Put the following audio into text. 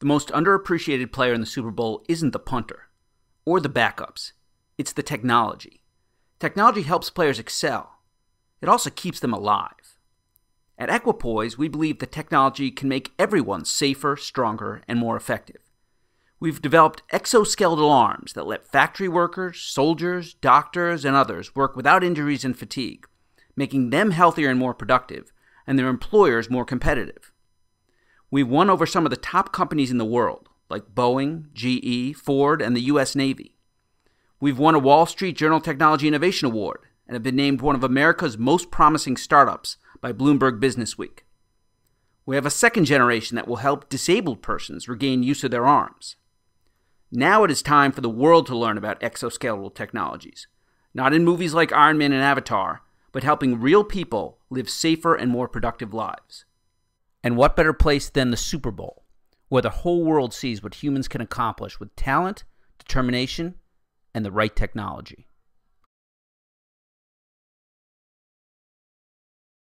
The most underappreciated player in the Super Bowl isn't the punter or the backups, it's the technology. Technology helps players excel, it also keeps them alive. At Equipoise, we believe that technology can make everyone safer, stronger, and more effective. We've developed exoskeletal arms that let factory workers, soldiers, doctors, and others work without injuries and fatigue, making them healthier and more productive, and their employers more competitive we have won over some of the top companies in the world, like Boeing, GE, Ford, and the U.S. Navy. We've won a Wall Street Journal Technology Innovation Award and have been named one of America's most promising startups by Bloomberg Businessweek. We have a second generation that will help disabled persons regain use of their arms. Now it is time for the world to learn about exoskeletal technologies, not in movies like Iron Man and Avatar, but helping real people live safer and more productive lives. And what better place than the Super Bowl, where the whole world sees what humans can accomplish with talent, determination, and the right technology?